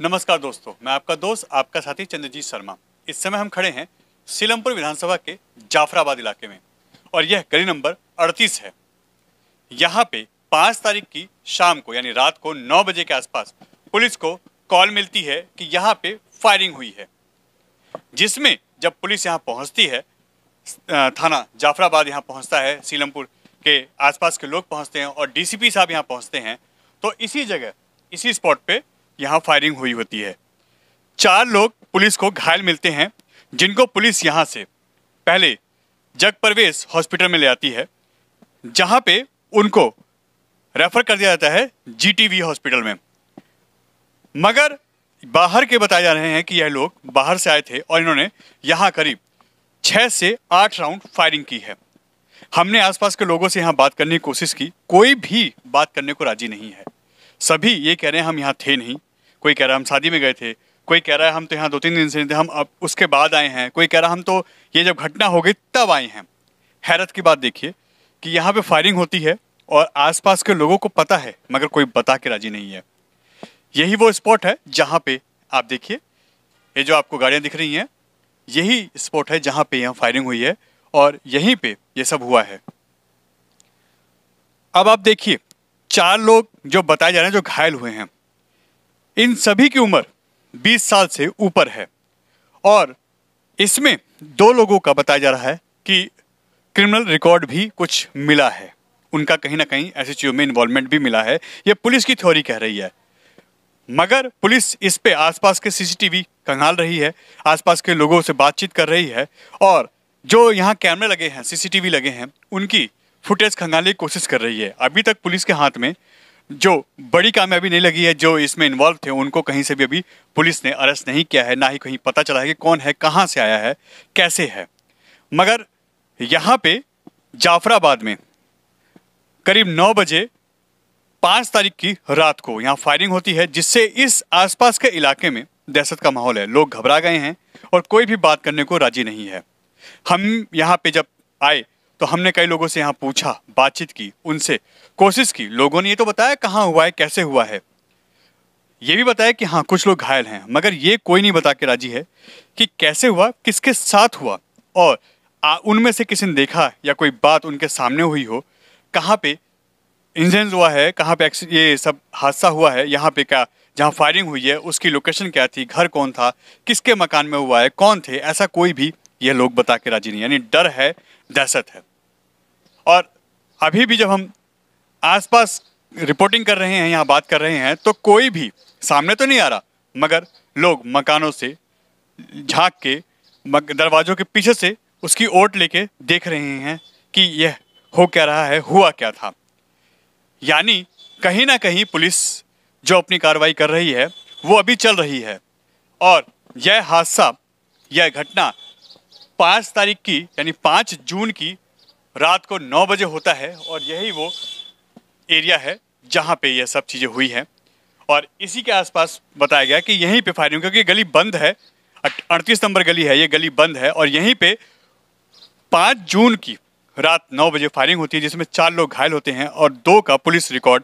नमस्कार दोस्तों मैं आपका दोस्त आपका साथी चंद्रजीत शर्मा इस समय हम खड़े हैं सीलमपुर विधानसभा के जाफराबाद इलाके में और यह गली नंबर 38 है यहाँ पे 5 तारीख की शाम को यानी रात को नौ बजे के आसपास पुलिस को कॉल मिलती है कि यहाँ पे फायरिंग हुई है जिसमें जब पुलिस यहाँ पहुँचती है थाना जाफराबाद यहाँ पहुँचता है सीलमपुर के आसपास के लोग पहुँचते हैं और डी साहब यहाँ पहुँचते हैं तो इसी जगह इसी स्पॉट पर यहाँ फायरिंग हुई होती है चार लोग पुलिस को घायल मिलते हैं जिनको पुलिस यहाँ से पहले जग प्रवेश हॉस्पिटल में ले आती है जहाँ पे उनको रेफर कर दिया जाता है जीटीवी हॉस्पिटल में मगर बाहर के बताए जा रहे हैं कि यह लोग बाहर से आए थे और इन्होंने यहाँ करीब छः से आठ राउंड फायरिंग की है हमने आसपास के लोगों से यहाँ बात करने की कोशिश की कोई भी बात करने को राजी नहीं है सभी ये कह रहे हैं हम यहाँ थे नहीं कोई कह रहा है हम शादी में गए थे कोई कह रहा है हम तो यहाँ दो तीन दिन से थे हम अब उसके बाद आए हैं कोई कह रहा है हम तो ये जब घटना हो गई तब आए हैं हैरत की बात देखिए कि यहाँ पे फायरिंग होती है और आसपास के लोगों को पता है मगर कोई बता के राजी नहीं है यही वो स्पॉट है जहाँ पे आप देखिए ये जो आपको गाड़ियाँ दिख रही हैं यही स्पॉट है जहाँ पे यहाँ फायरिंग हुई है और यहीं पे ये सब हुआ है अब आप देखिए चार लोग जो बताए जा रहे हैं जो घायल हुए हैं इन सभी की उम्र 20 साल से ऊपर है और इसमें दो लोगों का बताया जा रहा है कि क्रिमिनल रिकॉर्ड भी कुछ मिला है उनका कहीं ना कहीं एस में इन्वॉल्वमेंट भी मिला है यह पुलिस की थ्योरी कह रही है मगर पुलिस इस पे आसपास के सीसीटीवी कंगाल रही है आसपास के लोगों से बातचीत कर रही है और जो यहाँ कैमरे लगे हैं सीसीटीवी लगे हैं उनकी फुटेज खंगालने की कोशिश कर रही है अभी तक पुलिस के हाथ में जो बड़ी कामयाबी नहीं लगी है जो इसमें इन्वॉल्व थे उनको कहीं से भी अभी पुलिस ने अरेस्ट नहीं किया है ना ही कहीं पता चला है कि कौन है कहाँ से आया है कैसे है मगर यहाँ पे जाफराबाद में करीब नौ बजे पाँच तारीख की रात को यहाँ फायरिंग होती है जिससे इस आसपास के इलाके में दहशत का माहौल है लोग घबरा गए हैं और कोई भी बात करने को राजी नहीं है हम यहाँ पे जब आए तो हमने कई लोगों से यहाँ पूछा बातचीत की उनसे कोशिश की लोगों ने ये तो बताया कहाँ हुआ है कैसे हुआ है ये भी बताया कि हाँ कुछ लोग घायल हैं मगर ये कोई नहीं बता के राजी है कि कैसे हुआ किसके साथ हुआ और उनमें से किसी ने देखा या कोई बात उनके सामने हुई हो कहाँ पे इंजेंस हुआ है कहाँ पे ये सब हादसा हुआ है यहाँ पे क्या जहाँ फायरिंग हुई है उसकी लोकेशन क्या थी घर कौन था किसके मकान में हुआ है कौन थे ऐसा कोई भी ये लोग बता के राजी नहीं यानी डर है दहशत है और अभी भी जब हम आसपास रिपोर्टिंग कर रहे हैं यहाँ बात कर रहे हैं तो कोई भी सामने तो नहीं आ रहा मगर लोग मकानों से झांक के दरवाजों के पीछे से उसकी ओट लेके देख रहे हैं कि यह हो क्या रहा है हुआ क्या था यानी कहीं ना कहीं पुलिस जो अपनी कार्रवाई कर रही है वो अभी चल रही है और यह हादसा यह घटना पाँच तारीख की यानी पाँच जून की रात को नौ बजे होता है और यही वो एरिया है जहाँ पे ये सब चीज़ें हुई हैं और इसी के आसपास बताया गया कि यहीं पे फायरिंग क्योंकि गली बंद है अड़तीस नंबर गली है ये गली बंद है और यहीं पे पाँच जून की रात नौ बजे फायरिंग होती है जिसमें चार लोग घायल होते हैं और दो का पुलिस रिकॉर्ड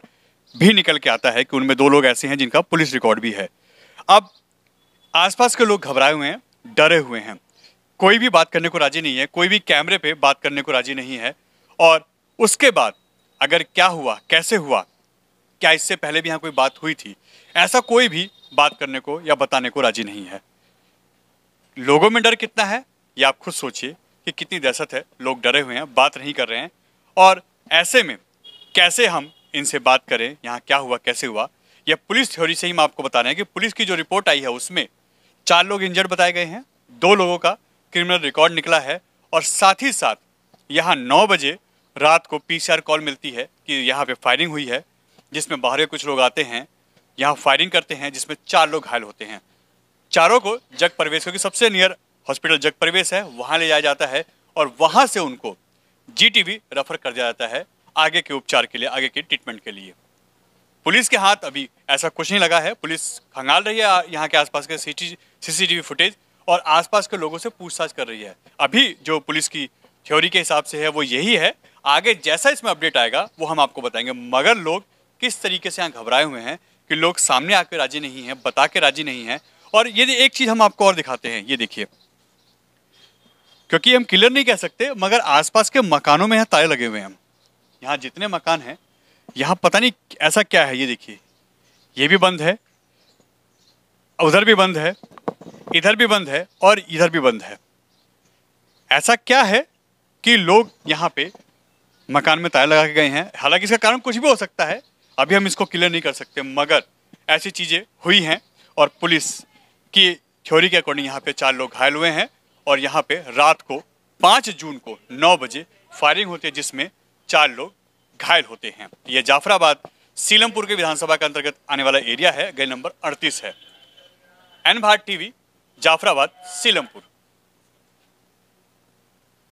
भी निकल के आता है कि उनमें दो लोग ऐसे हैं जिनका पुलिस रिकॉर्ड भी है अब आसपास के लोग घबराए हुए हैं डरे हुए हैं कोई भी बात करने को राजी नहीं है कोई भी कैमरे पे बात करने को राजी नहीं है और उसके बाद अगर क्या हुआ कैसे हुआ क्या इससे पहले भी यहाँ कोई बात हुई थी ऐसा कोई भी बात करने को या बताने को राजी नहीं है लोगों में डर कितना है ये आप खुद सोचिए कि कितनी दहशत है लोग डरे हुए हैं बात नहीं कर रहे हैं और ऐसे में कैसे हम इनसे बात करें यहाँ क्या हुआ कैसे हुआ यह पुलिस थ्योरी से ही हम आपको बता रहे हैं कि पुलिस की जो रिपोर्ट आई है उसमें चार लोग इंजर्ड बताए गए हैं दो लोगों का क्रिमिनल रिकॉर्ड निकला है और साथ ही साथ यहाँ नौ बजे रात को पीसीआर कॉल मिलती है कि यहाँ पे फायरिंग हुई है जिसमें बाहर कुछ लोग आते हैं यहाँ फायरिंग करते हैं जिसमें चार लोग घायल होते हैं चारों को जग प्रवेश क्योंकि सबसे नियर हॉस्पिटल जग प्रवेश है वहाँ ले जाया जाता है और वहाँ से उनको जी रेफर कर दिया जाता है आगे के उपचार के लिए आगे के ट्रीटमेंट के लिए पुलिस के हाथ अभी ऐसा कुछ नहीं लगा है पुलिस खंगाल रही है यहाँ के आसपास के सी सीसीटीवी फुटेज और आसपास के लोगों से पूछताछ कर रही है अभी जो पुलिस की थ्योरी के हिसाब से है वो यही है आगे जैसा इसमें अपडेट आएगा वो हम आपको बताएंगे मगर लोग किस तरीके से यहाँ घबराए हुए हैं कि लोग सामने आकर राजी नहीं है बता के राजी नहीं है और ये एक चीज़ हम आपको और दिखाते हैं ये देखिए क्योंकि हम क्लियर नहीं कह सकते मगर आसपास के मकानों में यहाँ ताले लगे हुए हैं हम यहाँ जितने मकान हैं यहाँ पता नहीं ऐसा क्या है ये देखिए ये भी बंद है उधर भी बंद है इधर भी बंद है और इधर भी बंद है ऐसा क्या है कि लोग यहाँ पे मकान में ताया लगा के गए हैं हालांकि इसका कारण कुछ भी हो सकता है अभी हम इसको क्लियर नहीं कर सकते मगर ऐसी चीज़ें हुई हैं और पुलिस की थ्योरी के अकॉर्डिंग यहाँ पे चार लोग घायल हुए हैं और यहाँ पे रात को पाँच जून को नौ बजे फायरिंग होती है जिसमें चार लोग घायल होते हैं यह जाफराबाद सीलमपुर के विधानसभा के अंतर्गत आने वाला एरिया है गली नंबर अड़तीस है एन भारत टीवी जाफराबाद सीलमपुर